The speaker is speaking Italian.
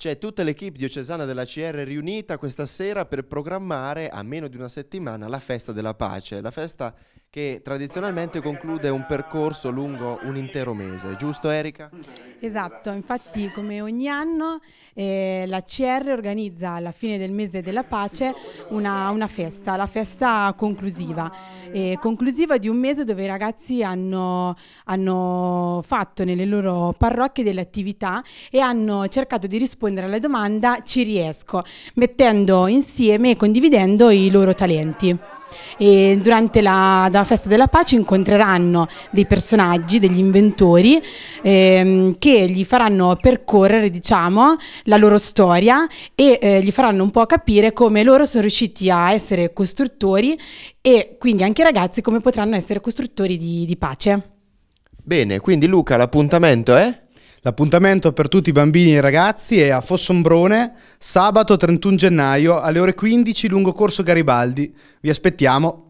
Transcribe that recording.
C'è tutta l'equipe diocesana della CR riunita questa sera per programmare a meno di una settimana la festa della pace, la festa che tradizionalmente conclude un percorso lungo un intero mese, giusto Erika? Esatto, infatti come ogni anno eh, la CR organizza alla fine del mese della pace una, una festa, la festa conclusiva, eh, conclusiva di un mese dove i ragazzi hanno, hanno fatto nelle loro parrocchie delle attività e hanno cercato di rispondere alla domanda ci riesco, mettendo insieme e condividendo i loro talenti e durante la, la, festa della pace incontreranno dei personaggi, degli inventori ehm, che gli faranno percorrere diciamo, la loro storia e eh, gli faranno un po' capire come loro sono riusciti a essere costruttori e quindi anche i ragazzi come potranno essere costruttori di, di pace. Bene, quindi Luca l'appuntamento è? L'appuntamento per tutti i bambini e i ragazzi è a Fossombrone sabato 31 gennaio alle ore 15 lungo Corso Garibaldi. Vi aspettiamo!